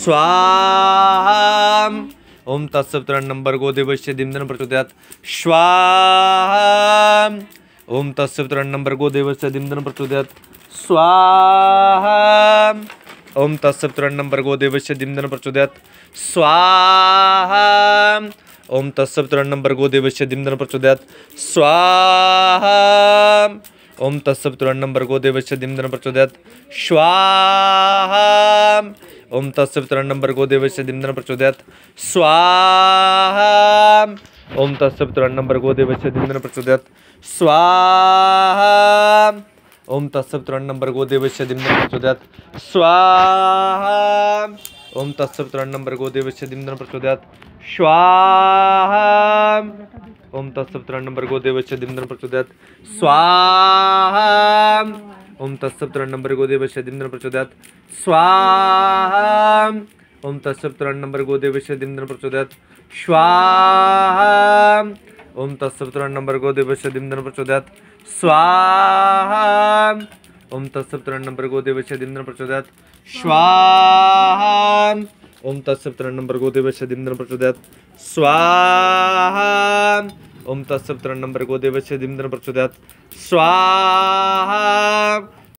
स्वाहा ओम तत्सवतरण नंबर गो देवश्य दिमदन प्रचोदयात स्वाहा ओम तत्सवतरण नंबर गो देवस्य दिमदन प्रचोदयात स्वाहा ओम तत्सवतरण नंबर गो देवस्य दिमदन प्रचोदयात स्वाहा ओम तत्सवतरण नंबर गो देवस्य दिमदन प्रचोदयात स्वाहा ओम तत्सवतरण नंबर गो देवस्य दिमदन प्रचोदयात स्वाहा ओम तत्सव तरण नंबर गो देव से दिनदन प्रचोदयात स्वाहा ओम तत्सव तरण नंबर गो देव से दिनदन प्रचोदयात स्वाहा ओम तत्सव तरण नंबर गो देव से दिनदन प्रचोदयात स्वाहा ओम तत्सव तरण नंबर गो देव से दिनदन प्रचोदयात स्वाहा ओम तत्सव तरण नंबर गो देव से दिनदन प्रचोदयात स्वाहा ओम तरण नंबर गोदे वश्य दिम प्रचोदयात स्वाहा ओम तरण नंबर गोदे वश्य दिम प्रचोदयात स्वाहा ओम तरण नंबर गोदे वश्य दिम प्रचोदयात स्वाहा ओम तरण नंबर गोदे वश्य दिम प्रचोदयात स्वाहा ओम तरण नंबर गोदे वश्य दिम प्रचोदयात स्वाहा ओम तत्सव नंबर को से दिम प्रचोदयात स्वाहा